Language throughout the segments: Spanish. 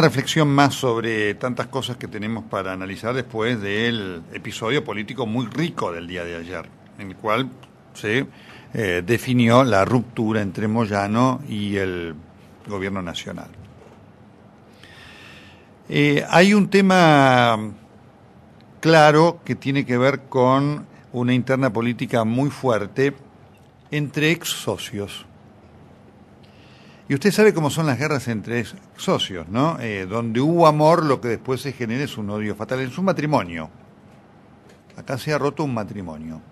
reflexión más sobre tantas cosas que tenemos para analizar después del episodio político muy rico del día de ayer, en el cual se eh, definió la ruptura entre Moyano y el gobierno nacional. Eh, hay un tema claro que tiene que ver con una interna política muy fuerte entre ex socios. Y usted sabe cómo son las guerras entre socios, ¿no? Eh, donde hubo amor, lo que después se genera es un odio fatal. Es un matrimonio. Acá se ha roto un matrimonio.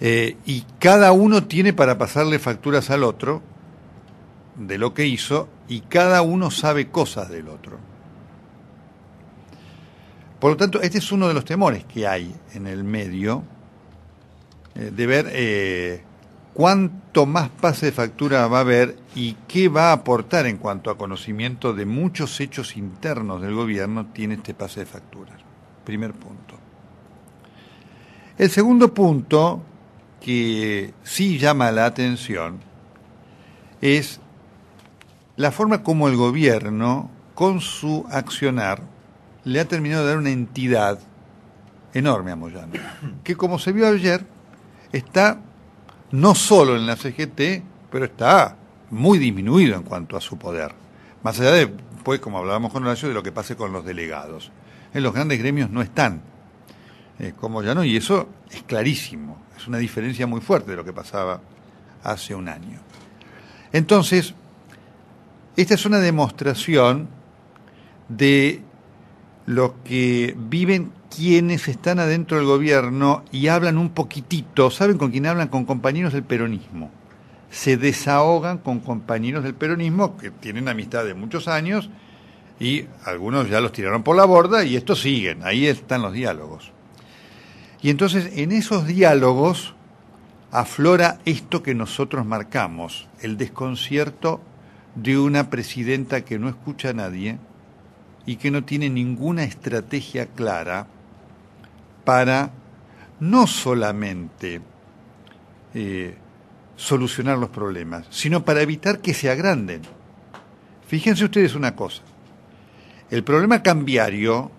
Eh, y cada uno tiene para pasarle facturas al otro de lo que hizo y cada uno sabe cosas del otro. Por lo tanto, este es uno de los temores que hay en el medio eh, de ver cuánto más pase de factura va a haber y qué va a aportar en cuanto a conocimiento de muchos hechos internos del gobierno tiene este pase de factura? Primer punto. El segundo punto que sí llama la atención es la forma como el gobierno, con su accionar, le ha terminado de dar una entidad enorme a Moyano, que como se vio ayer, está no solo en la CGT, pero está muy disminuido en cuanto a su poder. Más allá de, pues, como hablábamos con Horacio, de lo que pase con los delegados. En los grandes gremios no están, eh, como ya no, y eso es clarísimo. Es una diferencia muy fuerte de lo que pasaba hace un año. Entonces, esta es una demostración de los que viven quienes están adentro del gobierno y hablan un poquitito, ¿saben con quién hablan? Con compañeros del peronismo. Se desahogan con compañeros del peronismo que tienen amistad de muchos años y algunos ya los tiraron por la borda y estos siguen, ahí están los diálogos. Y entonces en esos diálogos aflora esto que nosotros marcamos, el desconcierto de una presidenta que no escucha a nadie, y que no tiene ninguna estrategia clara para no solamente eh, solucionar los problemas, sino para evitar que se agranden. Fíjense ustedes una cosa, el problema cambiario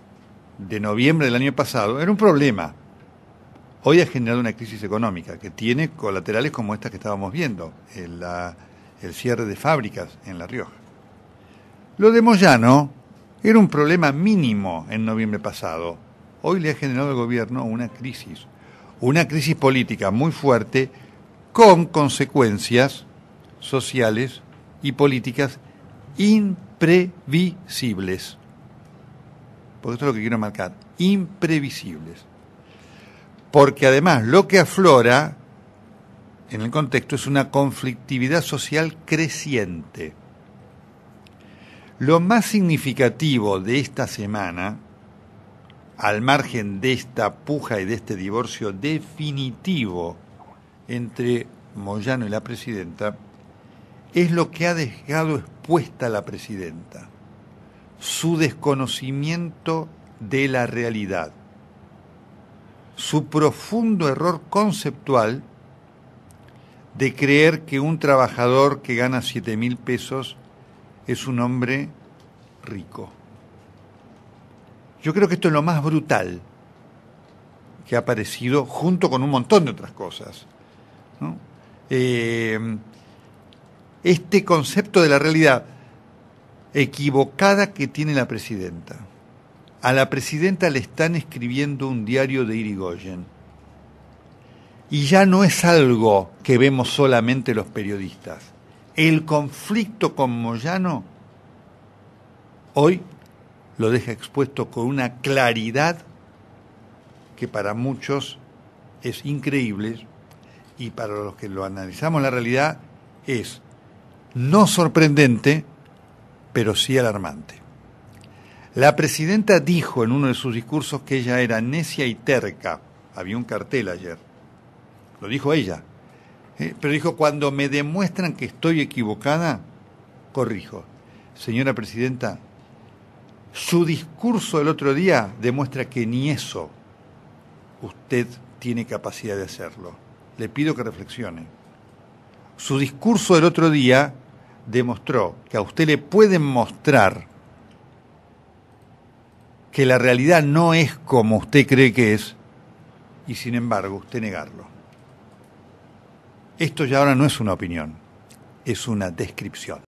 de noviembre del año pasado era un problema, hoy ha generado una crisis económica que tiene colaterales como estas que estábamos viendo, el, el cierre de fábricas en La Rioja. Lo de Moyano era un problema mínimo en noviembre pasado. Hoy le ha generado al gobierno una crisis, una crisis política muy fuerte con consecuencias sociales y políticas imprevisibles. Porque esto es lo que quiero marcar, imprevisibles. Porque además lo que aflora en el contexto es una conflictividad social creciente. Lo más significativo de esta semana, al margen de esta puja y de este divorcio definitivo entre Moyano y la presidenta, es lo que ha dejado expuesta la presidenta, su desconocimiento de la realidad, su profundo error conceptual de creer que un trabajador que gana 7 mil pesos es un hombre rico. Yo creo que esto es lo más brutal que ha aparecido junto con un montón de otras cosas. Eh, este concepto de la realidad equivocada que tiene la presidenta. A la presidenta le están escribiendo un diario de Irigoyen. Y ya no es algo que vemos solamente los periodistas el conflicto con Moyano hoy lo deja expuesto con una claridad que para muchos es increíble y para los que lo analizamos la realidad es no sorprendente, pero sí alarmante. La presidenta dijo en uno de sus discursos que ella era necia y terca. Había un cartel ayer. Lo dijo ella. Eh, pero dijo, cuando me demuestran que estoy equivocada, corrijo. Señora Presidenta, su discurso del otro día demuestra que ni eso usted tiene capacidad de hacerlo. Le pido que reflexione. Su discurso del otro día demostró que a usted le pueden mostrar que la realidad no es como usted cree que es y sin embargo usted negarlo. Esto ya ahora no es una opinión, es una descripción.